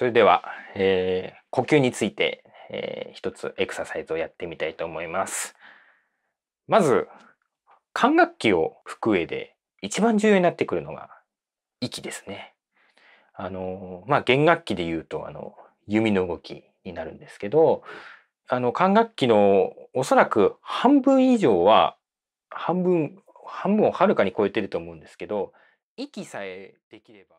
それでは、えー、呼吸について、えー、一つエクササイズをやってみたいと思います。まず、管楽器を吹く上で一番重要になってくるのが息ですね。あの、まあ、弦楽器で言うと、あの、弓の動きになるんですけど、あの、管楽器のおそらく半分以上は、半分、半分をはるかに超えてると思うんですけど、息さえできれば。